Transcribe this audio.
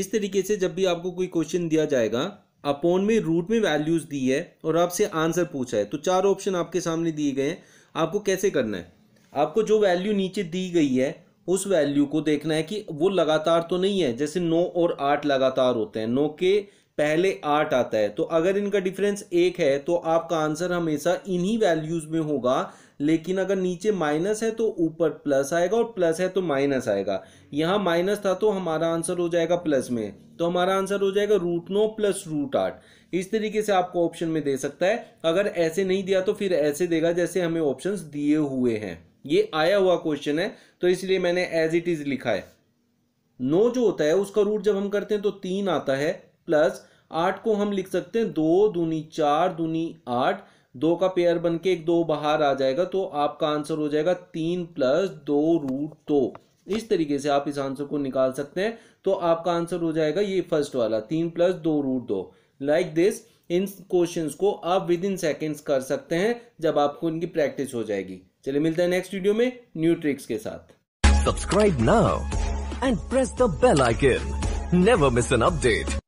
इस तरीके से जब भी आपको कोई क्वेश्चन दिया जाएगा अपोन में रूट में वैल्यूज दी है और आपसे आंसर पूछा है तो चार ऑप्शन आपके सामने दिए गए हैं आपको कैसे करना है आपको जो वैल्यू नीचे दी गई है उस वैल्यू को देखना है कि वो लगातार तो नहीं है जैसे नौ और आठ लगातार होते हैं नौ के पहले आठ आता है तो अगर इनका डिफरेंस एक है तो आपका आंसर हमेशा इन्हीं वैल्यूज़ में होगा लेकिन अगर नीचे माइनस है तो ऊपर प्लस आएगा और प्लस है तो माइनस आएगा यहाँ माइनस था तो हमारा आंसर हो जाएगा प्लस में तो हमारा आंसर हो जाएगा रूट नौ प्लस रूट आठ इस तरीके से आपको ऑप्शन में दे सकता है अगर ऐसे नहीं दिया तो फिर ऐसे देगा जैसे हमें ऑप्शन दिए हुए हैं ये आया हुआ क्वेश्चन है तो इसलिए मैंने एज इट इज़ लिखा है नो जो होता है उसका रूट जब हम करते हैं तो तीन आता है प्लस आठ को हम लिख सकते हैं दो दूनी चार दूनी आठ दो का पेयर बन के एक दो बाहर आ जाएगा तो आपका आंसर हो जाएगा तीन प्लस दो रूट दो इस तरीके से आप इस आंसर को निकाल सकते हैं तो आपका आंसर हो जाएगा ये फर्स्ट वाला तीन प्लस दो रूट दो लाइक दिस इन क्वेश्चन को आप विद इन सेकेंड्स कर सकते हैं जब आपको इनकी प्रैक्टिस हो जाएगी चलिए मिलते हैं नेक्स्ट वीडियो में न्यू ट्रिक्स के साथ subscribe now and press the bell icon never miss an update